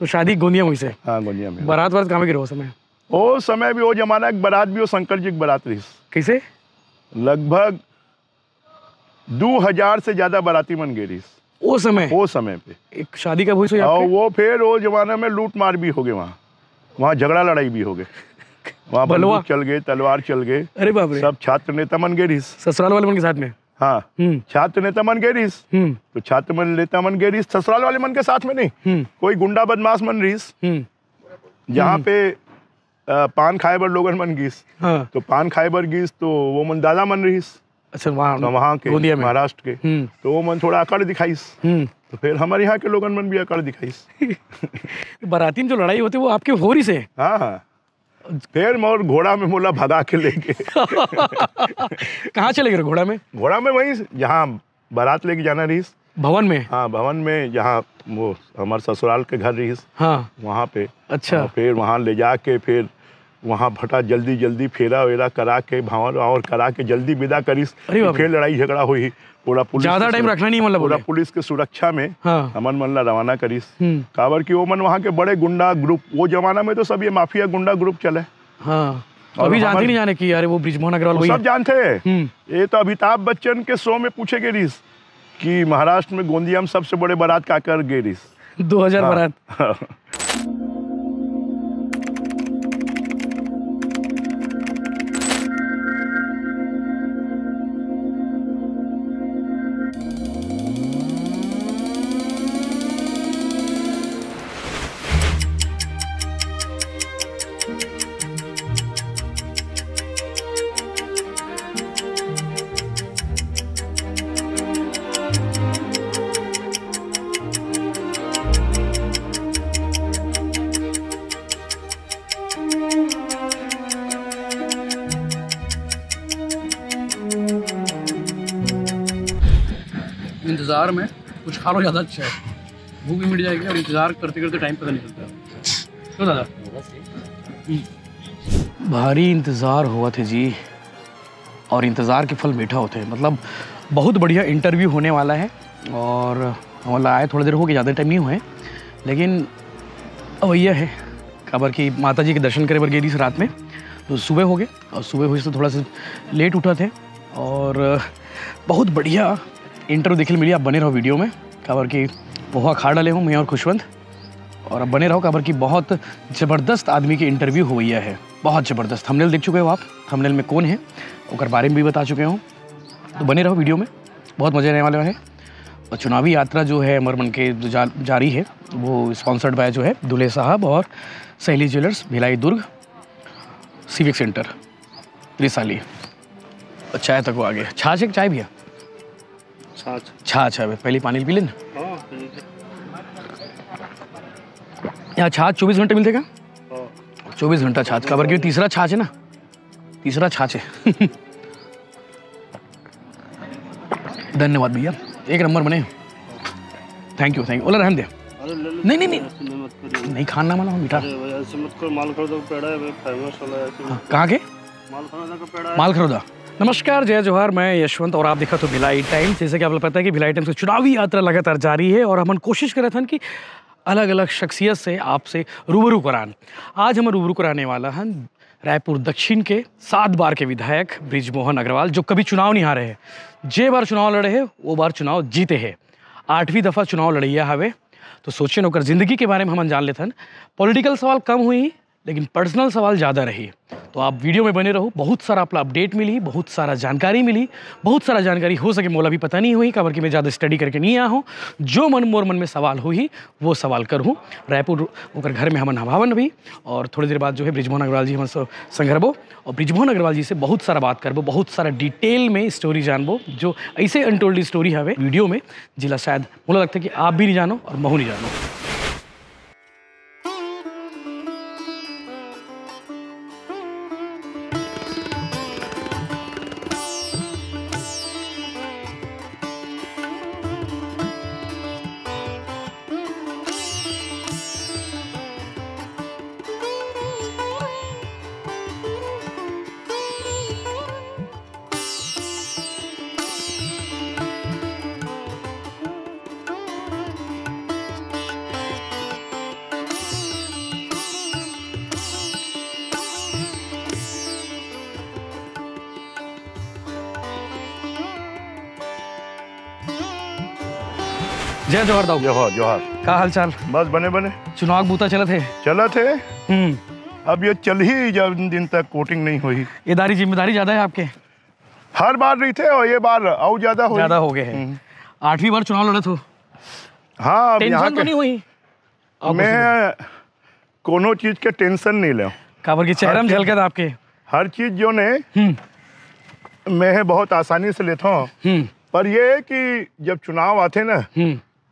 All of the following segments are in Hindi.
तो शादी गोंदिया हुई से हाँ गोंदिया में बारात वरात कहाँ गिरो समय वो समय भी वो जमाना एक बारात भी हो शंकर जी की बारात रही कैसे लगभग दो हजार से ज्यादा बाराती मन गिरी वो समय वो समय पे एक शादी का भूस और वो फिर वो जमाने में लूट मार भी हो गए वहाँ वहाँ झगड़ा लड़ाई भी हो गए वहाँ बलवा चल गए तलवार चल गए अरे बाप रे सब छात्र नेता मन गिरी ससुराल वाले मन के साथ में हाँ हम्म। छात्र नेता मन गेरीस हम्म। तो छात्र मन नेता मन गेरीस ससुराल वाले मन के साथ में नहीं हम्म। कोई गुंडा बदमाश मन रीस जहाँ पे पान खाए बर लोगन मन गीस हाँ। तो पान खाए बर गीस तो वो मन दादा मन रहीस अच्छा वहाँ तो वहाँ के महाराष्ट्र के तो वो मन थोड़ा अकड़ दिखाईस तो फिर हमारे यहाँ के लोगन मन भी अकड़ दिखाईस बरातीन जो लड़ाई होती है वो आपके होरी से हाँ हाँ फिर मोर घोड़ा में बोला भगा के लेके कहाँ चले गए घोड़ा में घोड़ा में वही यहाँ बारात लेके जाना रही भवन में हाँ भवन में यहाँ वो हमारे ससुराल के घर रही हाँ वहाँ पे अच्छा हाँ, फिर वहाँ ले जाके फिर वहाँ फटा जल्दी जल्दी फेरा वेरा करा के भावर और करा के जल्दी विदा करीस फिर लड़ाई झगड़ा हुई पूरा पुलिस ज्यादा टाइम रखना नहीं मतलब पूरा पुलिस के सुरक्षा में हाँ। अमन मल्ला रवाना करी हम्म। काबर की वो मन वहाँ के बड़े गुंडा ग्रुप वो जमाना में तो सब ये माफिया गुंडा ग्रुप चले हाँ अभी जानते नहीं जाने की यार वो ब्रिजमोहन अग्रवाल सब जानते है हम्म। ये तो अमिताभ बच्चन के शो में पूछे गए रिस कि महाराष्ट्र में गोंदिया में सबसे बड़े बारात का कर गए रिस दो हजार हाँ। बारात कुछ खा लो ज़्यादा अच्छा है भूख भी मिट जाएगी और इंतज़ार करते करते टाइम पता नहीं चलता क्यों दादा भारी इंतज़ार हुआ थे जी और इंतज़ार के फल मीठा होते हैं मतलब बहुत बढ़िया इंटरव्यू होने वाला है और हमारा आए थोड़ी देर हो गई ज़्यादा टाइम नहीं हुए लेकिन अब है खबर कि माता जी के दर्शन करे पर गई थी रात में तो सुबह हो गए और सुबह हुई तो थोड़ा सा लेट उठा थे और बहुत बढ़िया इंटरव्यू देखने मिली आप बने रहो वीडियो में काबर की पोहा खा डाले हूँ मैं और खुशवंत और अब बने रहो काबर की बहुत ज़बरदस्त आदमी की इंटरव्यू हो गया है बहुत ज़बरदस्त थंबनेल देख चुके हो आप थंबनेल में कौन है उसके बारे में भी बता चुके हूँ तो बने रहो वीडियो में बहुत मज़े आने वाले हैं और चुनावी यात्रा जो है अमरमन के जा, जारी है वो स्पॉन्सर्ड बाय जो है दुल्हे साहब और सहेली jewellers Bhilai Durg civic centre Risali और चाय तक वो आगे छाछ एक चाय भैया अच्छा अच्छा भाई पहले पानी पी लेना हाँ, यहाँ छाछ चौबीस घंटे मिलते हाँ। चौबीस घंटा छाछ का की तीसरा छाछ है ना तीसरा छाछ है धन्यवाद भैया एक नंबर बने थैंक यू थैंक यू ओला रहन दे नहीं नहीं नहीं नहीं खाना माना मीठा माल खरीदा हाँ, कहाँ के माल खरीदा माल खरीदा नमस्कार जय जोहार मैं यशवंत और आप देखा तो भिलाई टाइम्स जैसे कि आप लोग पता है कि भिलाई टाइम्स की चुनावी यात्रा लगातार जारी है और हम कोशिश कर रहे थे कि अलग अलग शख्सियत से आपसे रूबरू करान आज हम रूबरू कराने वाला हैं रायपुर दक्षिण के सात बार के विधायक ब्रिजमोहन अग्रवाल जो कभी चुनाव नहीं हारे हैं जे बार चुनाव लड़े हैं वो बार चुनाव जीते हैं आठवीं दफ़ा चुनाव लड़ैया हवे तो सोचे नौकर ज़िंदगी के बारे में हम जान लेते हैं पॉलिटिकल सवाल कम हुई लेकिन पर्सनल सवाल ज़्यादा रही तो आप वीडियो में बने रहो बहुत सारा आपका अपडेट मिली बहुत सारा जानकारी मिली बहुत सारा जानकारी हो सके मोला भी पता नहीं हुई कबर कि मैं ज़्यादा स्टडी करके नहीं आया हूँ जो मन मोर मन में सवाल हुई वो सवाल करूँ रायपुर होकर घर में हम हवावन भी और थोड़ी देर बाद जो है ब्रिजमोहन अग्रवाल जी हम संघरबो और ब्रिजमोहन अग्रवाल जी से बहुत सारा बात करबो बहुत सारा डिटेल में स्टोरी जानबो जो ऐसे अनटोल्ड स्टोरी हवे वीडियो में जिला शायद मोला लगता है कि आप भी नहीं जानो और महू नहीं जानो जय जोहर दाऊ जोहर जोहर का हाल चाल बस बने बने चुनाव बूता चलत है चलत है हम्म। अब ये चल ही जब दिन तक कोटिंग नहीं हुई इदारी जिम्मेदारी ज्यादा है आपके हर बार रही थे और ये बार और ज्यादा हो ज्यादा हो गए हैं हम्म। आठवीं बार चुनाव लड़े थे हाँ अब टेंशन तो नहीं हुई मैं कोनो चीज के टेंशन नहीं ले काबर की चेहरा में झलकत आपके हर चीज जो ने हम्म। मैं बहुत आसानी से लेता हूँ पर ये कि जब चुनाव आते ना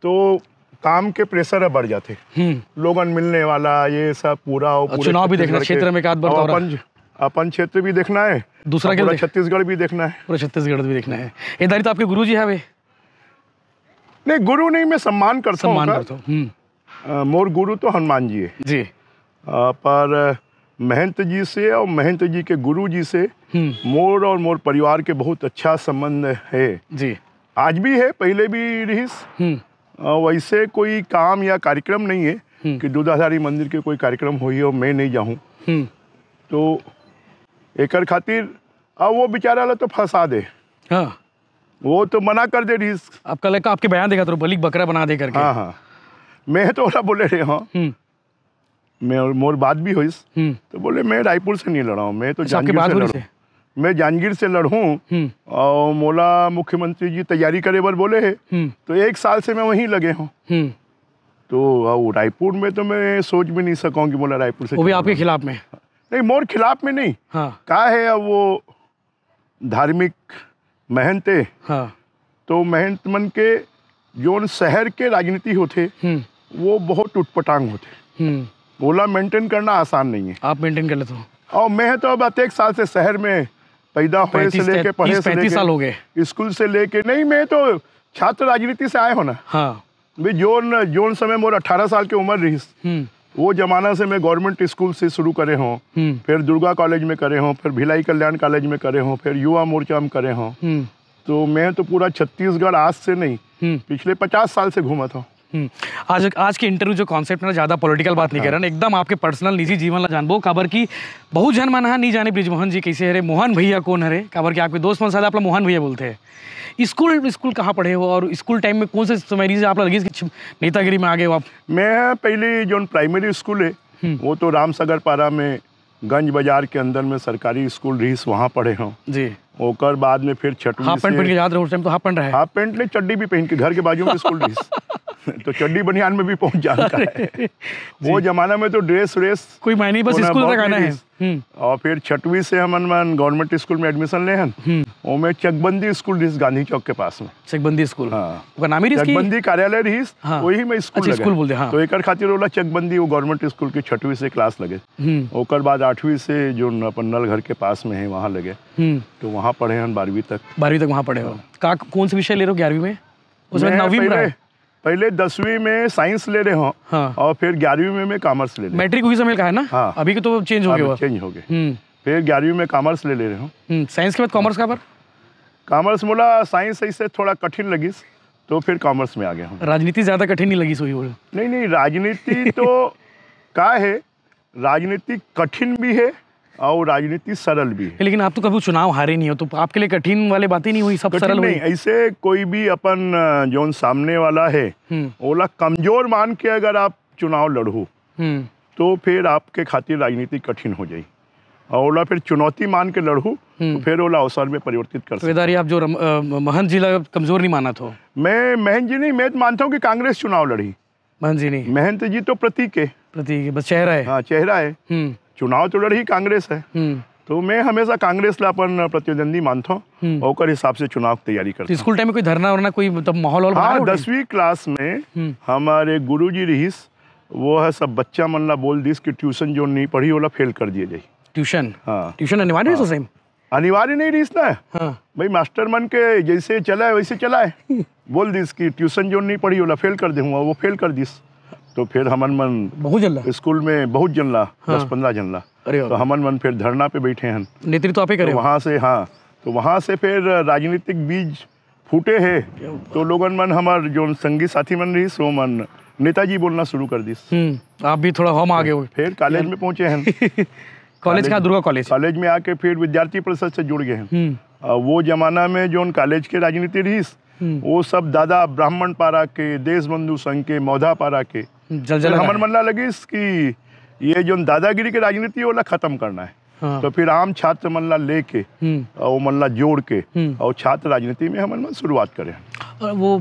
तो काम के प्रेशर है बढ़ जाते हम्म। लोगन मिलने वाला ये सब पूरा चुनाव भी देखना क्षेत्र में अपन अपन क्षेत्र भी देखना है दूसरा क्या छत्तीसगढ़ भी देखना है पूरा छत्तीसगढ़ भी देखना है इधर तो आपके गुरु जी है नहीं गुरु नहीं मैं सम्मान कर सम्मान करता हूँ हम्म। मोर गुरु तो हनुमान जी है जी पर महंत जी से और महंत जी के गुरु जी से हम्म। मोर और मोर परिवार के बहुत अच्छा संबंध है जी आज भी है पहले भी रहीस वैसे कोई काम या कार्यक्रम नहीं है हम्म। कि दुधाधारी मंदिर के कोई कार्यक्रम हो मैं नहीं जाऊँ हम्म। तो एक खातिर अब वो बेचारा वाला तो फंसा दे हाँ वो तो मना कर दे रिस आपका लड़का आपके बयान देगा तो बलिक बकरा बना दे करके हाँ हाँ मैं तो ओला बोले रहे हाँ हम्म। मैं और मोर बात भी हुई तो बोले मैं रायपुर से नहीं लड़ा हूँ मैं तो जानकी अच्छा, से मैं जांजगीर से लड़ूं हम्म। और मोला मुख्यमंत्री जी तैयारी करे बर बोले है हम्म। तो एक साल से मैं वहीं लगे हूँ हम्म। तो रायपुर में तो मैं सोच भी नहीं सका कि मोला रायपुर से वो भी आपके खिलाफ में नहीं मोर खिलाफ में नहीं हाँ। का है अब वो धार्मिक महंत हाँ। तो महंत मन के जो शहर के राजनीति होते वो बहुत टुटपटांग होते बोला मेंटेन करना आसान नहीं है आप मेंटेन कर लेते हो और मैं तो अब अत्येक साल से शहर में पैदा होने से लेके पढ़े से लेके साल हो गए स्कूल से लेके नहीं मैं तो छात्र राजनीति से आए हो ना हाँ मैं जो जोन समय मोर 18 साल की उम्र रही हम्म। वो जमाना से मैं गवर्नमेंट स्कूल से शुरू करे हूँ हम्म। फिर दुर्गा कॉलेज में करे हों फिर भिलाई कल्याण कॉलेज में करे हों फिर युवा मोर्चा में करे हों हम्म। तो मैं तो पूरा छत्तीसगढ़ आज से नहीं पिछले पचास साल से घूमा था हम्म। आज आज के इंटरव्यू जो कॉन्सेप्ट ना ज़्यादा पॉलिटिकल बात नहीं हाँ। कर रहा एकदम आपके पर्सनल निजी जीवन ला जानबो काबर की बहुत जन मन नहीं जाने ब्रिजमोहन जी कैसे हरे मोहन भैया कौन हरे काबर की आपके दोस्त मन शायद आप मोहन भैया बोलते हैं स्कूल स्कूल कहाँ पढ़े हो और स्कूल टाइम में कौन से समय से आप लगी नेतागिरी में आ गए हो आप मैं पहले जो प्राइमरी स्कूल है हम्म। वो तो रामसागर पारा में गंज बाजार के अंदर में सरकारी स्कूल रीस वहाँ पढ़े हूँ जी ओकर बाद में फिर छठवीं हाफ पेंट पहन के याद रहा उस टाइम तो हाफ पैंट रहा हाफ पैंट ले चड्डी भी पहन के घर के बाजू में स्कूल रीस तो चड्डी बनियान में भी पहुंच जाता है वो जमाना में तो ड्रेस व्रेस कोई मायने बस स्कूल तक आना है हम्म। और फिर छठवीं से हम अनुमान गवर्नमेंट स्कूल में एडमिशन ले हैं हम्म। वो में चकबंदी स्कूल रही गांधी चौक के पास में चकबंदी स्कूल हाँ नाम ही चकबंदी कार्यालय रही हाँ। वही में स्कूल अच्छा, स्कूल बोल हाँ। तो एक खातिर बोला चकबंदी वो गवर्नमेंट स्कूल की छठवीं से क्लास लगे हम्म। ओकर बाद आठवीं से जो अपन नल घर के पास में है वहाँ लगे तो वहाँ पढ़े हैं बारहवीं तक बारहवीं तक वहाँ पढ़े हो हाँ। कौन से विषय ले रहे हो ग्यारहवीं में उसमें नवीन पहले दसवीं में साइंस ले रहे हो हाँ। और फिर ग्यारहवीं में मैं कॉमर्स ले मैट्रिक उसी समय का है ना हाँ। अभी के तो चेंज हो गया चेंज हो गए हम्म। फिर ग्यारहवीं में कॉमर्स ले ले रहे हो हम्म, साइंस के बाद कॉमर्स का पर कॉमर्स बोला साइंस ऐसे थोड़ा कठिन लगी तो फिर कॉमर्स में आ गया हूँ राजनीति ज़्यादा कठिन नहीं लगी सोई बोले नहीं नहीं राजनीति तो का है राजनीति कठिन भी है और राजनीति सरल भी है लेकिन आप तो कभी चुनाव हारे नहीं हो तो आपके लिए कठिन वाले बातें नहीं हुई सब सरल नहीं ऐसे कोई भी अपन जो सामने वाला है हम्म। ओला कमजोर मान के अगर आप चुनाव लड़ो हम्म। तो फिर आपके खातिर राजनीति कठिन हो जाए और ओला फिर चुनौती मान के लड़ू हम्म। तो फिर ओला अवसर में परिवर्तित कर तो सकते आप जो महंत जी कमजोर नहीं माना तो मैं महंत जी नहीं मैं तो मानता हूँ कि कांग्रेस चुनाव लड़ी महंत जी नहीं महंत जी तो प्रतीक है प्रतीक है बस चेहरा है हाँ चेहरा है चुनाव तो लड़ ही कांग्रेस है हम्म। तो मैं हमेशा कांग्रेस ला अपन प्रतिद्वंदी हूँ हम्म। और हिसाब से चुनाव की तैयारी करते तो स्कूल टाइम में कोई धरना वरना कोई मतलब माहौल हाँ दसवीं क्लास में हम्म। हमारे गुरु जी रहीस वो है सब बच्चा मन ला बोल दिस कि ट्यूशन जो नहीं पढ़ी वाला फेल कर दिए जाए ट्यूशन हाँ ट्यूशन अनिवार्य तो हाँ। है अनिवार्य नहीं रहीस ना हाँ। भाई मास्टर मन के जैसे चला है वैसे चला है बोल दिस कि ट्यूशन जो नहीं पढ़ी वाला फेल कर दूंगा वो फेल कर दिस तो फिर हमन मन बहुत जनला स्कूल में बहुत जनला हाँ। दस पंद्रह जनला तो हमन मन फिर धरना पे बैठे हैं नेतृत्व आप ही तो करें वहाँ से हाँ तो वहाँ से फिर राजनीतिक बीज फूटे है तो लोगन मन हमार जो संगी साथी मन रही सो मन नेताजी बोलना शुरू कर दी हम्म, आप भी थोड़ा हम आगे फिर कॉलेज में पहुंचे हैं कॉलेज का दुर्गा कॉलेज कॉलेज में आके फिर विद्यार्थी परिषद से जुड़ गए हैं हम्म। वो जमाना में जो कॉलेज के राजनीति रही हम्म। वो सब दादा ब्राह्मण पारा के देश बंधु संघ के मौधा पारा के जल जल हमन मन लगी कि ये जो दादागिरी के राजनीति वाला खत्म करना है हाँ। तो फिर आम छात्र मनला लेके हम्म। और मनला जोड़ के हम्म। और छात्र राजनीति में हम मन शुरुआत करें और वो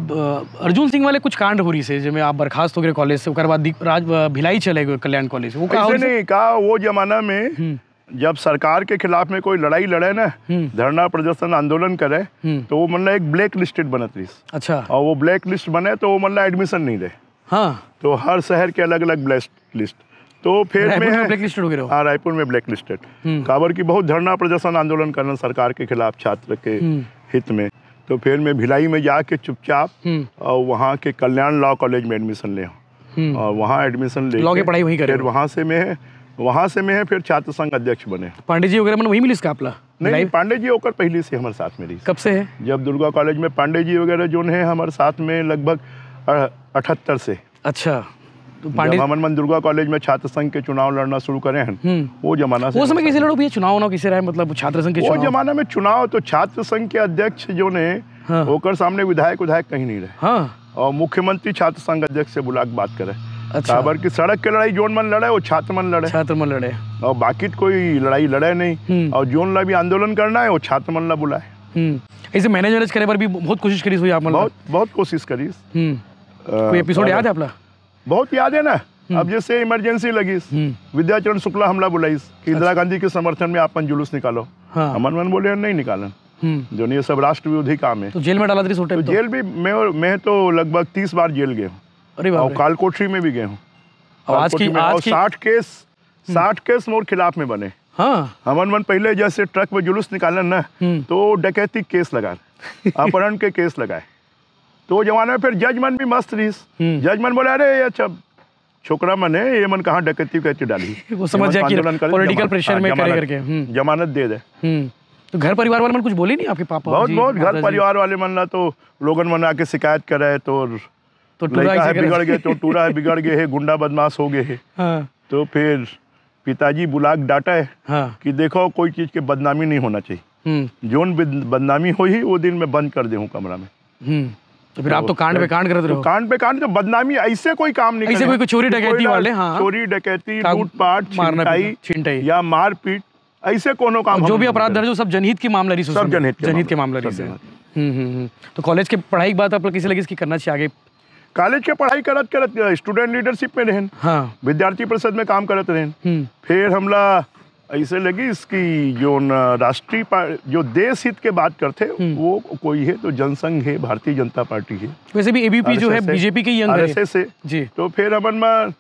अर्जुन सिंह वाले कुछ कांड हो रही से जिसमें आप बर्खास्त हो गए कॉलेज से उसके बाद राज भिलाई चले गए कल्याण कॉलेज से वो कहा नहीं कहा वो जमाना में हम्म। जब सरकार के खिलाफ में कोई लड़ाई लड़े ना धरना प्रदर्शन आंदोलन करे तो वो मतलब एक ब्लैक लिस्टेड बनत रही अच्छा और वो ब्लैक लिस्ट बने तो वो मतलब एडमिशन नहीं दे हाँ तो हर शहर के अलग अलग ब्लैक लिस्ट तो फिर में ब्लैक लिस्टेड हो गए हाँ रायपुर में ब्लैक लिस्टेड काबर की बहुत धरना प्रदर्शन आंदोलन करना सरकार के खिलाफ छात्र के हम्म। हित में तो फिर मैं भिलाई में जाके चुपचाप हम्म। और वहाँ के कल्याण लॉ कॉलेज में एडमिशन ले हम्म। और वहाँ एडमिशन ले लॉ की पढ़ाई वहीं करें वहाँ से मैं वहाँ से मैं फिर छात्र संघ अध्यक्ष बने पांडे जी वगैरह वही मिली इसका नहीं, पांडे जी होकर पहले से हमारे साथ मिली कब से है जब दुर्गा कॉलेज में पांडे जी वगैरह जो है हमारे साथ में लगभग अठहत्तर से अच्छा तो पांडे मन दुर्गा कॉलेज में छात्र संघ के चुनाव लड़ना शुरू करे हैं हम्म। वो जमाना से वो समय किसी लड़ो भी चुनाव ना किसी रहे मतलब छात्र संघ के वो जमाने में चुनाव तो छात्र संघ के अध्यक्ष जो ने हाँ। सामने विधायक विधायक कहीं नहीं रहे हाँ। और मुख्यमंत्री छात्र संघ अध्यक्ष से बुला बात करे अच्छा की सड़क की लड़ाई जोन मन लड़े वो छात्र मन लड़े छात्र मन लड़े और बाकी तो कोई लड़ाई लड़े नहीं हम्म। और जोन ला भी आंदोलन करना है वो छात्र मन ला बुलाए हम्म। ऐसे मैनेज करे पर भी बहुत कोशिश करी बहुत बहुत कोशिश करी कोई एपिसोड याद है अपना बहुत याद है ना हम्म। अब जैसे इमरजेंसी लगी हम्म। विद्याचरण शुक्ला हमला बुलाई कि अच्छा। इंदिरा गांधी के समर्थन में आपन जुलूस निकालो हाँ। अमन मन बोले नहीं निकालन हम्म। जो नहीं सब राष्ट्र विरोधी काम है तो जेल में डाला तो, तो। जेल भी मैं मैं तो लगभग तीस बार जेल गए हूँ अरे और कालकोठरी में भी गए हूँ आज की साठ केस साठ केस मोर खिलाफ में बने हाँ हमन मन पहले जैसे ट्रक में जुलूस निकालन ना तो डकैती केस लगा अपहरण के केस लगाए तो जमाने में फिर जजमन भी मस्त रही हम्म। जजमन बोला अरे ये अच्छा छोकरा मन है ये मन कहाँ डकैती कैसे डाली वो समझ जाए कि पॉलिटिकल प्रेशर में हाँ, करे करके हम्म। जमानत दे दे हम्म। तो घर परिवार वाले मन कुछ बोले नहीं आपके पापा बहुत बहुत घर परिवार वाले मन ना तो लोगन मन आके शिकायत करे तो तो लड़का है बिगड़ गए तो टूरा है बिगड़ गए है गुंडा बदमाश हो गए है हाँ। तो फिर पिताजी बुलाक डाटा है हाँ। कि देखो कोई चीज के बदनामी नहीं होना चाहिए जोन बदनामी हो ही वो दिन मैं बंद कर दे कमरा में तो फिर आप तो कांड पे कांड कर रहे हो तो कांड पे कांड तो बदनामी ऐसे कोई काम नहीं ऐसे कोई चोरी डकैती वाले हाँ चोरी डकैती लूटपाट छिंटाई या मारपीट ऐसे कोनो काम जो भी अपराध दर्ज हो सब जनहित के मामला सब जनहित जनहित के मामला हम्म, हम्म, हम्म। तो कॉलेज के पढ़ाई की बात आप लोग किसी लगे इसकी करना चाहिए आगे कॉलेज के पढ़ाई करत करत स्टूडेंट लीडरशिप में रहन हाँ विद्यार्थी परिषद में काम करत रहन फिर हमला ऐसे लगी इसकी जो राष्ट्रीय जो देश हित के बात करते हम्म। वो कोई है तो जनसंघ है भारतीय जनता पार्टी है वैसे भी एबीपी जो है बीजेपी के यंग है से जी तो फिर अपन में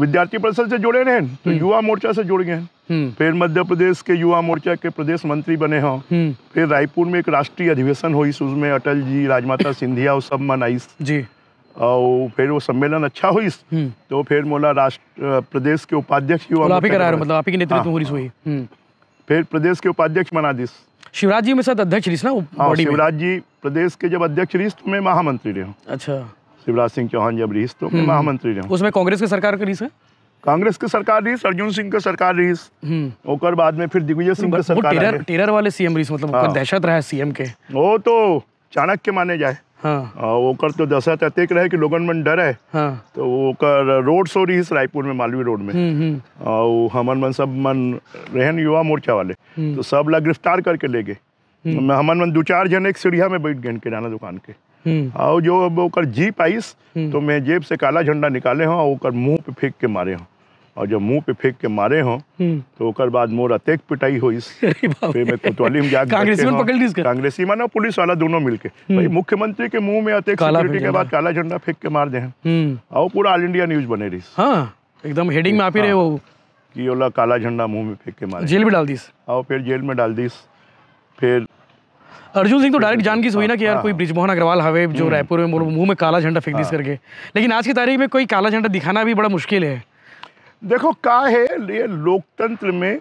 विद्यार्थी परिषद से जुड़े रहे तो हम्म। युवा मोर्चा से जुड़ गए हम्म। फिर मध्य प्रदेश के युवा मोर्चा के प्रदेश मंत्री बने हैं फिर रायपुर में एक राष्ट्रीय अधिवेशन हुई उसमें अटल जी राजमाता सिंधिया और सब मनाई जी और फिर वो सम्मेलन अच्छा हुई हम्म। तो फिर मोला राष्ट्र प्रदेश के उपाध्यक्ष हुआ तो आप ही करा रहे मतलब आप ही नेतृत्व हाँ। हो हुई हम्म। फिर प्रदेश के उपाध्यक्ष बना दिस शिवराज जी में साथ अध्यक्ष रिस ना हाँ शिवराज जी प्रदेश के जब अध्यक्ष रिस तो मैं महामंत्री रहा अच्छा शिवराज सिंह चौहान जब रिस तो मैं हम्म। महामंत्री रहा उसमें कांग्रेस की सरकार का रिस है कांग्रेस की सरकार रहीस अर्जुन सिंह के सरकार रहीस ओकर बाद में फिर दिग्विजय सिंह के मतलब सरकार टेरर, वाले सीएम रहीस मतलब हाँ। दहशत रहा है सीएम के वो तो चाणक्य माने जाए हाँ। कर तो दशा ततेक रहे कि लोगन मन डर है हाँ। तो कर रोड शो रही रायपुर में मालवी रोड में और हम्म, हम्म। हमन मन सब मन रहन युवा मोर्चा वाले हम्म। तो सब ला गिरफ्तार करके ले गए हमन मन दो चार जन एक सीढ़िया में बैठ गए किराना दुकान के और जो अब जीप आईस तो मैं जेब से काला झंडा निकाले हूँ और मुंह पे फेंक के मारे हूँ और जब मुंह पे फेंक के मारे हो हम्म। तो ओकर बाद मोर अतेक पिटाई हो इस फिर मैं कोतवाली में जाकर कांग्रेसी में पकड़ लीजिए कांग्रेसी और पुलिस वाला दोनों मिलके हम्म। भाई मुख्यमंत्री के मुंह में अतेक सिक्योरिटी के बाद काला झंडा फेंक के मार दे हैं और पूरा ऑल इंडिया न्यूज बने रही हाँ एकदम हेडिंग में आप ही रहे हाँ। हो कि ओला काला झंडा मुंह में फेंक के मारे जेल में डाल दीस और फिर जेल में डाल दीस फिर अर्जुन सिंह तो डायरेक्ट जान की सोई ना कि यार हाँ। कोई ब्रिजमोहन अग्रवाल हवे जो रायपुर हम्म। में मुंह में काला झंडा फेंक दिस हाँ। करके लेकिन आज की तारीख में कोई काला झंडा दिखाना भी बड़ा मुश्किल है देखो का है ये लोकतंत्र में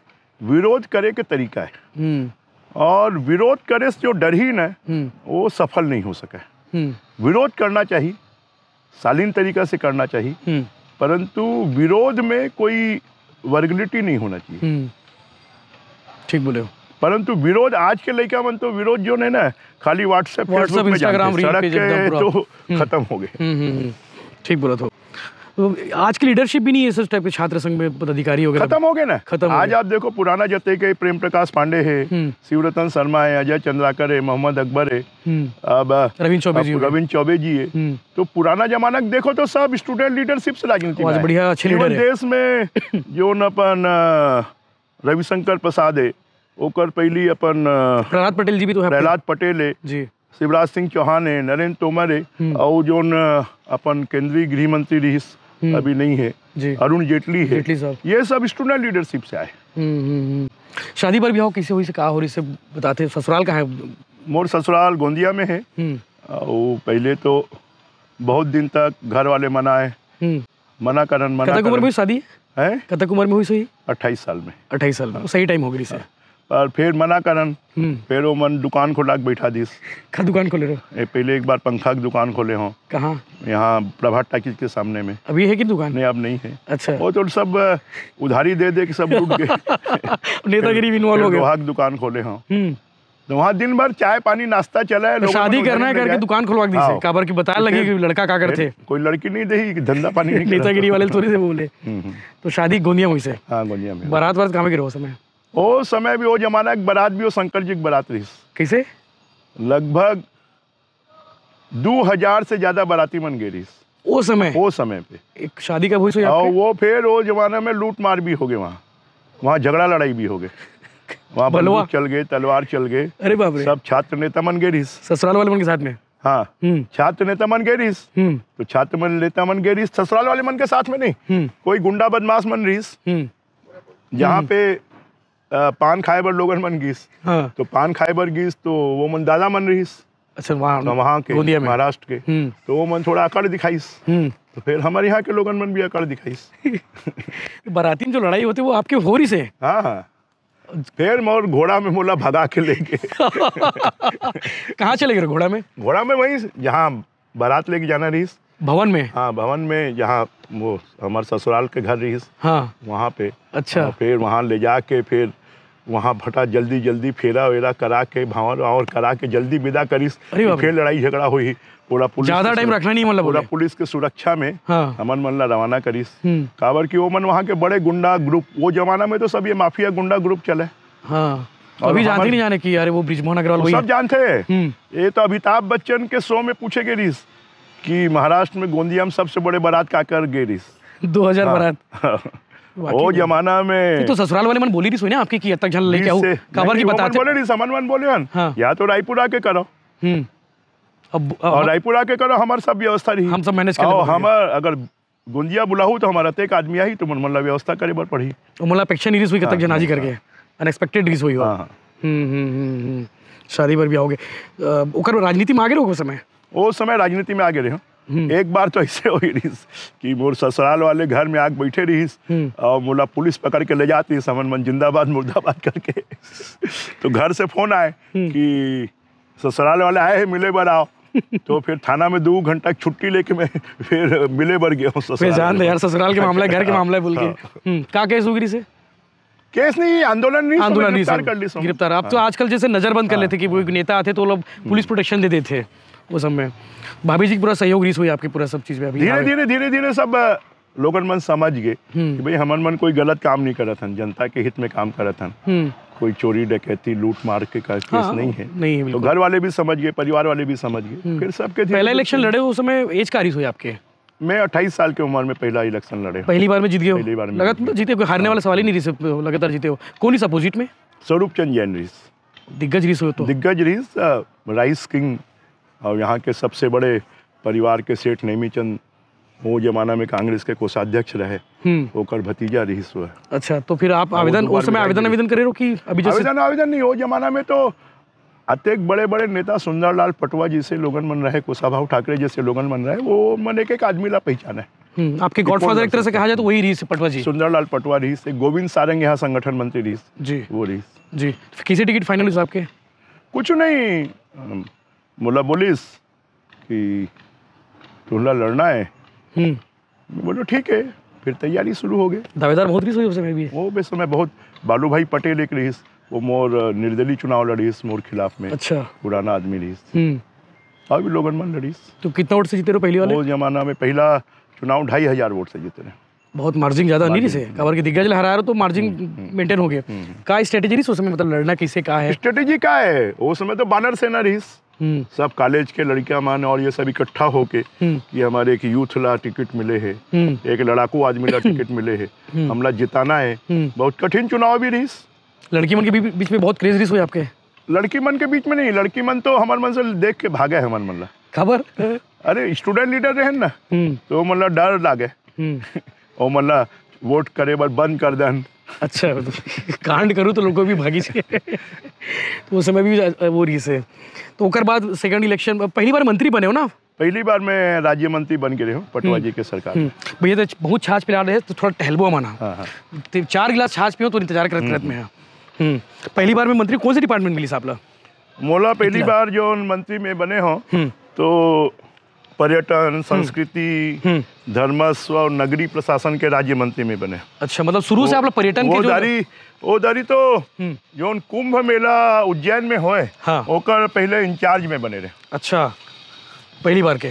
विरोध करे के तरीका है हम्म। और विरोध करे से जो डर ही ना वो सफल नहीं हो सका हम्म। विरोध करना चाहिए शालीन तरीका से करना चाहिए हम्म। परंतु विरोध में कोई वर्गलिटी नहीं होना चाहिए ठीक बोले हो परंतु विरोध आज के लड़का मन तो विरोध जो नहीं ना खाली व्हाट्सएप सड़क तो खत्म हो गए ठीक बोला तो आज की लीडरशिप भी नहीं है सर टाइप के छात्र संघ में पदाधिकारी हो गए खत्म हो गए ना खत्म आज आप देखो पुराना जत्ते के प्रेम प्रकाश पांडे है हम्म। शिवरतन शर्मा है अजय चंद्राकर है मोहम्मद अकबर है हम्म। अब रविंद्र चौबे जी रविंद्र चौबे जी है हम्म। तो पुराना जमाना देखो तो सब स्टूडेंट लीडरशिप से राजनीति बढ़िया अच्छे लीडर देश में जो न अपन रविशंकर प्रसाद है ओकर पहली अपन प्रहलाद पटेल जी भी तो है प्रहलाद पटेल है जी शिवराज सिंह चौहान है नरेंद्र तोमर है और जो अपन केंद्रीय गृह मंत्री रही हम्म। अभी नहीं है अरुण जेटली है जेटली साहब ये सब स्टूडेंट लीडरशिप से आए हम्म, हम्म, शादी पर ब्याह किसी हुई से कहा हो रही से बताते ससुराल कहाँ है मोर ससुराल गोंदिया में है वो पहले तो बहुत दिन तक घर वाले मनाए मना करन मना कतक उम्र में शादी है कतक उम्र में हुई सही अट्ठाईस साल में अट्ठाईस साल में हाँ। सही टाइम हो गई सर पर फिर मना करन हम्म। फिर वो मन दुकान खोला के बैठा दीस कहा दुकान खोले रहो ए, पहले एक बार पंखा की दुकान खोले हो कहा यहाँ प्रभात टाकिज के सामने में अभी है कि दुकान नहीं अब नहीं है अच्छा वो तो सब उधारी दे दे के सब लूट गए नेतागिरी भी इन्वॉल्व हो गए वहाँ दुकान खोले हो हम्म। तो वहाँ दिन भर चाय पानी नाश्ता चला है शादी करना है करके दुकान खुलवा दी काबर की बताया लगे की लड़का का करते कोई लड़की नहीं दे धंधा पानी नेतागिरी वाले थोड़ी से बोले हम्म, तो शादी गोंदिया हुई से हाँ, में बारात बारात कहाँ गिरो समय वो समय भी वो जमाना एक बरात भी वो शंकर जी की बरात रही कैसे लगभग दो हजार से ज्यादा बराती मन गई रही वो समय वो समय पे एक शादी का भूस और वो फिर वो जमाने में लूट मार भी हो गए वहाँ वहाँ झगड़ा लड़ाई भी हो गए वहाँ बलवा चल गए तलवार चल गए अरे बाप रे सब छात्र नेता मन गए रही ससुराल वाले मन के साथ में हाँ हम्म। छात्र नेता मन गए रही हम्म। तो छात्र मन नेता मन गए ससुराल वाले मन के साथ में नहीं हम्म। कोई गुंडा बदमाश मन रही जहाँ पे पान खाए बर लोगन मन गीस हाँ। तो पान खाए बर गीस तो वो मन दादा मन रहीस अच्छा वहाँ तो वहाँ के महाराष्ट्र के हम्म। तो वो मन थोड़ा अकड़ दिखाईस हम्म। तो फिर हमारे यहाँ के लोगन मन भी अकड़ दिखाईस बराती जो लड़ाई होती है वो आपके होरी से हाँ, हाँ। फिर मोर घोड़ा में मोला भगा के लेके कहाँ चले गए घोड़ा में घोड़ा में वही यहाँ बारात लेके जाना रहीस भवन में हाँ भवन में जहाँ वो हमारे ससुराल के घर रहीस हाँ वहाँ पे अच्छा फिर वहाँ ले जाके फिर वहाँ भटा जल्दी जल्दी फेरा वेरा करा के भावर और करा के जल्दी विदा करी फिर लड़ाई झगड़ा हुई पूरा पुलिस ज्यादा टाइम रखना नहीं मतलब पूरा पुलिस के सुरक्षा में हाँ। अमन मल्ला रवाना करी हम्म। काबर की ओमन वहाँ के बड़े गुंडा ग्रुप वो जमाना में तो सब ये माफिया गुंडा ग्रुप चले हाँ और अभी जानते नहीं जाने की यार वो ब्रिजमोहन अग्रवाल सब जानते हैं हम्म। ये तो अमिताभ बच्चन के शो में पूछे गए रिस की महाराष्ट्र में गोंदिया में सबसे बड़े बारात का कर गए रिस दो हजार हाँ। बारात ओ जमाना में तो ससुराल वाले मन बोली नहीं सुने आपकी की तक झल लेके आओ खबर की बताते बोले नहीं सामान वन बोले हां या तो रायपुर आके करो हम्म। अब और रायपुर आके करो हमार सब व्यवस्था रही हम सब मैनेज कर हमार अगर गुंजिया बुलाऊ तो हमारा तेक आदमी आई तो मन मन ला व्यवस्था करे बर पड़ी तो मोला अपेक्षा नहीं हुई तक हाँ, जनाजी करके अनएक्सपेक्टेड रीस हुई हां हाँ। हम्म, हम्म हम्म हम्म शादी पर भी आओगे ओकर राजनीति में आगे रहो उस समय ओ समय राजनीति में आगे रहे हां हम्म। एक बार तो ऐसे हो रहीस कि मोर ससुराल वाले घर में आग बैठे रहीस हम्म। और मोला पुलिस पकड़ के ले जाती हमन मन जिंदाबाद मुर्दाबाद करके तो घर से फोन आए हम्म। कि ससुराल वाले आए हैं मिले बर आओ तो फिर थाना में दो घंटा छुट्टी लेके मैं फिर मिले बर गया हूँ ससुराल यार ससुराल के मामला घर के हाँ। मामले भूल के हाँ। का केस उगरी से केस नहीं आंदोलन नहीं आंदोलन नहीं कर ली गिरफ्तार आप तो हाँ। आजकल जैसे नजरबंद कर लेते कि वो नेता आते तो लोग पुलिस प्रोटेक्शन दे देते वो सब में भाभी जी की पूरा सहयोग रीस हुई आपकी पूरा सब चीज़ में अभी धीरे धीरे धीरे धीरे सब लोगन मन समझ गए हम्म। कि भाई हमन मन कोई गलत काम नहीं करत था जनता के हित में काम करत था हम्म। कोई चोरी डकैती लूट मार के का केस हाँ, नहीं है नहीं है तो घर वाले भी समझ गए परिवार वाले भी समझ गए हम्म। फिर सबके पहले इलेक्शन लड़े उस समय एज का कारिश हुई आपके मैं अट्ठाईस साल की उम्र में पहला इलेक्शन लड़े पहली बार में जीत गए पहली बार में लगातार जीते हो हारने हाँ। वाला सवाल ही नहीं लगातार जीते हो कौन इस अपोजिट में स्वरूप चंद जैन रीस दिग्गज रीस हो तो दिग्गज रीस राइस किंग और यहाँ के सबसे बड़े परिवार के सेठ नेमीचंद वो जमाना में कांग्रेस के कोषाध्यक्ष रहे ओकर हम्म। भतीजा रही सो अच्छा तो फिर आप आवेदन उस समय आवेदन आवेदन करे कि अभी जैसे आवेदन आवेदन नहीं हो जमाना में तो अत्येक बड़े बड़े नेता सुंदरलाल पटवा जैसे लोगन मन रहे कुशाभाव ठाकरे जैसे लोगन मन रहे वो मन एक एक आदमी ला पहचान है हम्म, आपके गॉडफादर एक तरह से कहा जाए तो वही रीस पटवा जी सुंदरलाल पटवा रीस गोविंद सारंग यहाँ संगठन मंत्री रीस जी वो रीस जी किसी टिकट फाइनल हुई आपके कुछ नहीं मुला पुलिस कि टूल्ला लड़ना है हम्म। बोलो ठीक है फिर तैयारी शुरू हो गई दावेदार बहुत रही उस समय भी वो भी समय बहुत बालू भाई पटेल एक रहीस वो मोर निर्दलीय चुनाव लड़ीस मोर खिलाफ में अच्छा पुराना आदमी रहीस हम्म। और भी लोगन मन लड़ीस तो कितना वोट से जीते रहे पहली वाले वो जमाना में पहला चुनाव ढाई हजार वोट से जीते रहे बहुत मार्जिन ज्यादा नहीं से काबर के दिग्गज हरा रहे तो मार्जिन हम्म, मेंटेन हो गया का स्ट्रेटेजी नहीं उस समय मतलब लड़ना किसे का है स्ट्रेटेजी का है उस समय तो बानर सेना रहीस हम्म। सब कॉलेज के लड़कियां मान और ये सब इकट्ठा होके कि हम्म। हमारे एक यूथ ला टिकट मिले है हम्म। एक लड़ाकू आदमी ला टिकट मिले है हमला जिताना है बहुत कठिन चुनाव भी रही लड़की मन के बीच में बहुत क्रेज रिस हुई आपके लड़की मन के बीच में नहीं लड़की मन तो हमारे मन से देख के भागे है हमारे मन खबर अरे स्टूडेंट लीडर रहे ना तो मतलब डर लागे और मतलब वोट करे बार बंद कर दे अच्छा तो कांड करूँ तो लोग भी भागी से तो उस समय भी वो रही से तो ओकर बाद सेकंड इलेक्शन पहली बार मंत्री बने हो ना पहली बार मैं राज्य मंत्री बन के रहे हूँ पटवा हम्म। जी के सरकार हम्म। भैया तो बहुत छाछ पिला रहे तो थोड़ा टहलबो माना हाँ, हाँ। चार गिलास छाछ पियो तो इंतजार करते रहते हैं पहली बार में मंत्री कौन से डिपार्टमेंट मिली साहब मोला पहली बार जो मंत्री में बने हो हम्म। तो पर्यटन हम्म। संस्कृति हम्म। धर्मस्व और नगरी प्रशासन के राज्य मंत्री में बने अच्छा मतलब शुरू से आप लोग पर्यटन वो दारी वो दारी तो जो हम्म। कुंभ मेला उज्जैन में होए हाँ। पहले इंचार्ज में बने रहे अच्छा पहली बार के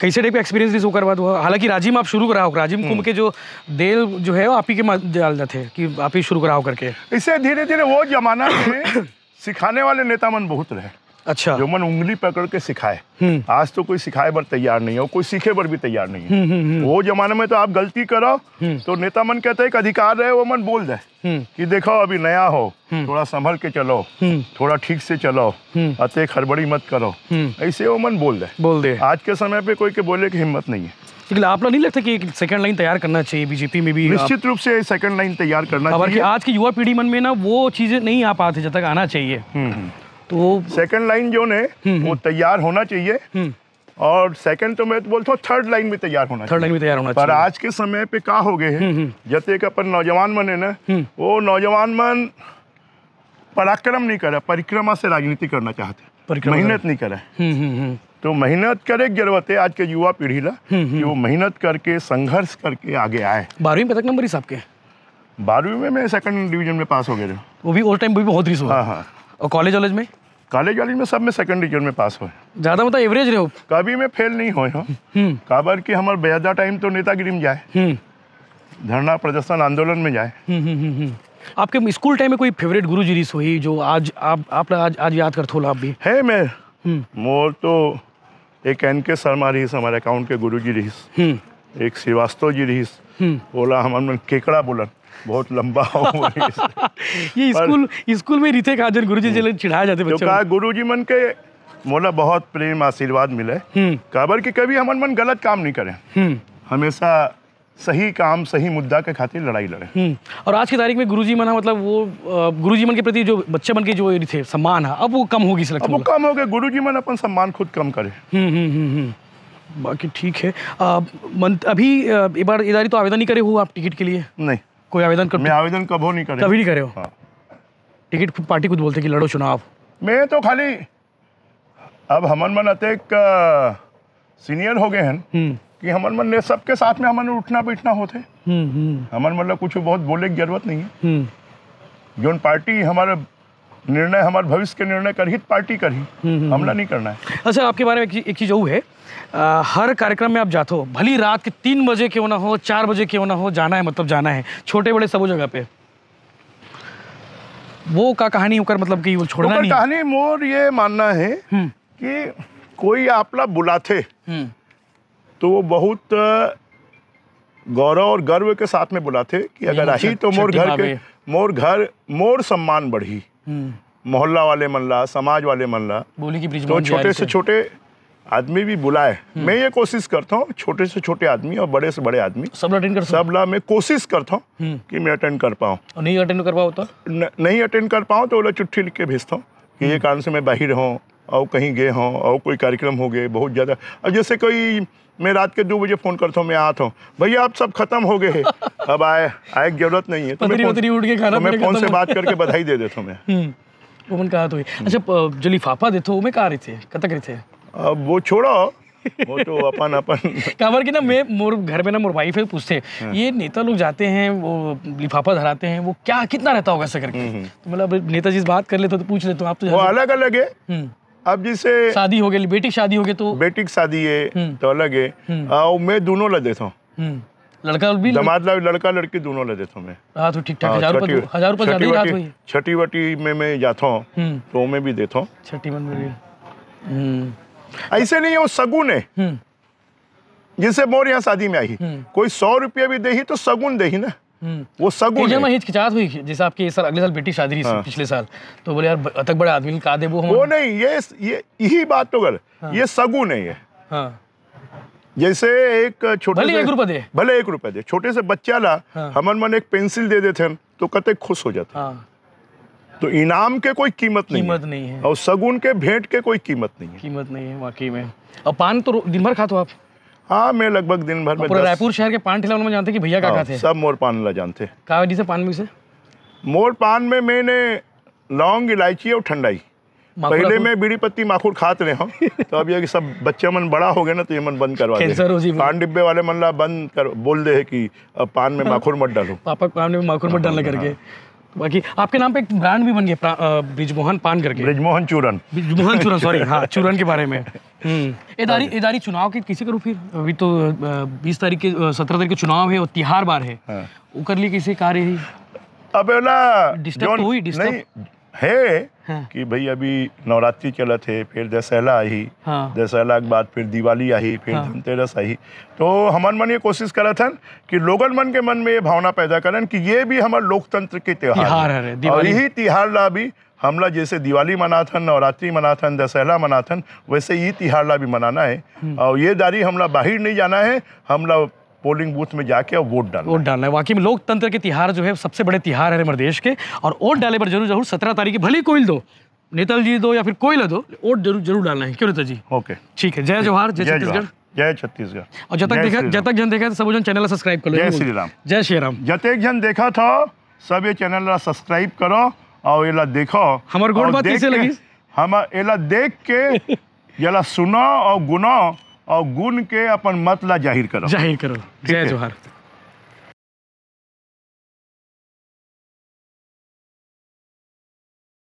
कैसे टाइप का एक्सपीरियंस दिस होकर बाद हुआ हालांकि राजीव आप शुरू करा हो राजीव कुंभ के जो देल जो है वो आप ही के डालना थे कि आप ही शुरू करा हो करके इससे धीरे धीरे वो जमाना में सिखाने वाले नेता मन बहुत रहे अच्छा जो मन उंगली पकड़ के सिखाए हम्म। आज तो कोई सिखाए पर तैयार नहीं है कोई सीखे पर भी तैयार नहीं है हम्म, हम्म, वो जमाने में तो आप गलती करो तो नेता मन कहते हैं अधिकार रहे वो मन बोल दे कि देखो अभी नया हो थोड़ा संभल के चलो थोड़ा ठीक से चलो अतः खड़बड़ी मत करो ऐसे वो मन बोल दे बोल दे आज के समय पे कोई के बोले की हिम्मत नहीं है लेकिन आप लोग नहीं लगता कि एक सेकंड लाइन तैयार करना चाहिए बीजेपी में भी निश्चित रूप से सेकंड लाइन तैयार करना चाहिए आज की युवा पीढ़ी मन में ना वो चीजें नहीं आ पाते जब तक आना चाहिए तो वो सेकंड लाइन जो ने हम्म, हम्म। वो तैयार होना चाहिए हम्म। और सेकंड तो मैं तो बोलता हूँ थर्ड लाइन में तैयार होना थर्ड लाइन में तैयार होना पर आज के समय पे का हो गए है जते अपन नौजवान मन है ना वो नौजवान मन पराक्रम नहीं करा परिक्रमा से राजनीति करना चाहते मेहनत नहीं करा तो मेहनत करे जरूरत है आज के युवा पीढ़ी ला कि वो मेहनत करके संघर्ष करके आगे आए बारहवीं में तक नंबर के बारहवीं में मैं सेकंड डिवीजन में पास हो गए वो भी उस टाइम भी बहुत रिस हुआ हाँ हाँ और कॉलेज वॉलेज में कॉलेज वालेज में सब में सेकंड डिवीजन में पास हुए ज़्यादा मतलब एवरेज रहे हो कभी मैं फेल नहीं हुए हम हम्म। काबर की हमारे बेहदा टाइम तो नेतागिरी में जाए हम्म। धरना प्रदर्शन आंदोलन में जाए हम्म, आपके स्कूल टाइम में कोई फेवरेट गुरु जी रीस हुई जो आज आप आप आज आज याद कर थोड़ा आप भी है मैं मोर तो एक एन के शर्मा रहीस हमारे अकाउंट के गुरु जी रहीस एक श्रीवास्तव जी रहीस बोला हम केकड़ा बोलन बहुत लंबा ये स्कूल स्कूल में रिथे काजन गुरु जी जल्द हम्म। चिढ़ाए जाते तो बच्चों गुरु जी मन के मोला बहुत प्रेम आशीर्वाद मिले हम्म। काबर कि कभी हमन मन गलत काम नहीं करें हम्म। हमेशा सही काम सही मुद्दा के खातिर लड़ाई लड़े और आज की तारीख में गुरुजी मना मतलब वो गुरुजी मन के प्रति जो बच्चे मन के जो थे सम्मान है अब वो कम होगी अब वो कम हो गए गुरुजी मन अपन सम्मान खुद कम करे बाकी ठीक है आ, मन, अभी एक बार इदारी तो आवेदन ही करे हुआ आप टिकट के लिए नहीं कोई आवेदन कर मैं आवेदन कभी नहीं करे कभी नहीं करे हो हाँ। टिकट पार्टी खुद बोलते कि लड़ो चुनाव मैं तो खाली अब हमन मन अतेक सीनियर हो गए हैं हम्म। कि हमन मन ने सबके साथ में हमन उठना बैठना होते हम्म, हम्म। हमन मतलब कुछ बहुत बोले की जरूरत नहीं है जो पार्टी हमारे निर्णय हमारे भविष्य के निर्णय कर ही पार्टी कर ही हम्म, हम्म, हमला हम्म। नहीं करना है अच्छा आपके बारे में एक चीज़ वो है आ, हर कार्यक्रम में आप जाते हो भली रात के तीन बजे क्यों ना हो चार बजे क्यों ना हो जाना है मतलब जाना है छोटे बड़े सब जगह पे वो का कहानी होकर मतलब कि वो छोड़ना नहीं कहानी मोर ये मानना है कि कोई आपला बुलाते तो वो बहुत गौरव और गर्व के साथ में बुलाते कि अगर आई तो मोर घर के मोर घर मोर सम्मान बढ़ी हम्म। मोहल्ला वाले मन ला समाज वाले मन ला बोली की तो छोटे से छोटे आदमी भी बुलाए हम्म। मैं ये कोशिश करता हूँ छोटे से छोटे आदमी और बड़े से बड़े आदमी सब अटेंड कर सब ला मैं कोशिश करता हूँ हम्म। कि मैं अटेंड कर पाऊँ नहीं अटेंड कर पाओ तो नहीं अटेंड कर पाऊँ तो बोला चिट्ठी लिख के भेजता हूँ कि ये कारण से मैं बाहर हूँ और कहीं गए हों और कोई कार्यक्रम हो गए बहुत ज़्यादा अब जैसे कोई मैं रात के दो बजे फ़ोन करता हूँ मैं आता हूँ भैया आप सब खत्म हो गए हैं अब आए आए जरूरत नहीं है तो पतरी, पतरी उठ के खाना तो मैं फ़ोन से बात करके बधाई दे देता हूँ मैं हम्म, वो कहा तो हम्म। अच्छा जो लिफाफा देते हो मैं कहा रही थे कतक रही थे अब वो छोड़ो वो तो अपन अपन कावर की ना मैं मोर घर में ना मोर वाइफ है तो पूछते हैं हाँ। ये नेता लोग जाते हैं वो लिफाफा धराते हैं वो क्या कितना रहता होगा ऐसा करके हम्म, तो मतलब नेता जी बात कर लेते तो पूछ लेते आप तो वो अलग अलग है अब जैसे शादी हो गई बेटी शादी हो गई तो बेटी की शादी है हम्म। तो अलग है हम्म। हाँ, मैं दोनों ला देता हूँ लड़का भी दामाद लड़का लड़की दोनों ले देता हूँ मैं हाँ तो ठीक ठाक हाँ, हजार रुपये छठी वटी में मैं जाता हूँ हम्म। तो मैं भी देता हूँ छठी मन में भी ऐसे नहीं है वो सगुन है जिसे मोर यहाँ शादी में आई कोई सौ रुपया भी दे ही तो सगुन दे ही ना वो सगुण है हिचकिचात हुई जैसे आपके इस साल अगले साल बेटी शादी हाँ। पिछले साल तो बोले यार अतक बड़े आदमी का दे वो वो नहीं ये ये यही बात तो कर हाँ। ये सगुण है ये हाँ। जैसे एक छोटे भले से, एक रुपए दे भले एक रुपए दे छोटे से बच्चा ला हाँ। हमन मन एक पेंसिल दे देते हैं तो कते खुश हो जाते हाँ। तो इनाम के कोई कीमत नहीं कीमत नहीं है और सगुन के भेंट के कोई कीमत नहीं है कीमत नहीं है वाकई में और पान तो दिन भर खाते हो आप हाँ मैं लगभग दिन भर में रायपुर शहर के पान ठेला में जानते कि भैया काका थे हाँ, सब मोर पान ला जानते कहा जी से पान में से मोर पान में मैंने लौंग इलायची और ठंडाई पहले मैं बीड़ी पत्ती माखूर खाते रहे हूँ तो अब ये कि सब बच्चे मन बड़ा हो गए ना तो ये मन बंद करवा दे पान डिब्बे वाले मन ला बंद कर बोल दे कि अब पान में हाँ। माखूर मत डालो पापा पान में माखूर मत हाँ, डालने करके बाकी आपके नाम पे एक ब्रांड भी बन गया ब्रिजमोहन पान करके ब्रिजमोहन चूरन ब्रिजमोहन चूरन सॉरी हाँ चूरन के बारे में हम्म, इदारी हाँ। इदारी चुनाव के किसी करूँ फिर अभी तो बीस तारीख के सत्रह तारीख के चुनाव है और तिहार बार है हाँ। वो कर लिए किसी कार्य ही अबे ना डिस्टर्ब तो हुई डिस्टर्ब है हाँ। कि भाई अभी नवरात्रि चलत है फिर दशहरा आई हाँ। दशहरा के बाद फिर दिवाली आई फिर हाँ। धनतेरस आई तो हमार मन ये कोशिश करत हन कि लोगन मन के मन में ये भावना पैदा करें कि ये भी हमारे लोकतंत्र के त्यौहार है और यही त्यौहार ला भी हमला जैसे दिवाली मनाथन नवरात्रि मनाथन दशहरा मनाथन वैसे ये ला भी मनाना है हम्म। और ये दारी हमला बाहर नहीं जाना है हमला पोलिंग बूथ में जाके और वोट डालना वोट डालना है वाकई में लोकतंत्र के तिहार जो है सबसे बड़े तिहार है हमारे देश के और वोट डाले पर जरूर जरूर सत्रह तारीख भले कोई दो नेताल जी दो या फिर कोई दो वोट जरूर जरूर डालना है क्यों नेता जी ओके ठीक है जय जवाहर जय छत्तीसगढ़ जय छत्तीसगढ़ और जब तक देखा जब तक जन देखा सब जन चैनल सब्सक्राइब कर लो जय श्री राम जय श्री राम जतेक जन देखा था सब ये चैनल सब्सक्राइब करो और ये देखो हमारे गोड़ बात कैसे लगी हम एला देख के जला सुनो और गुनो और गुण के अपन मत ला जाहिर करो जाहिर करो जय जोहार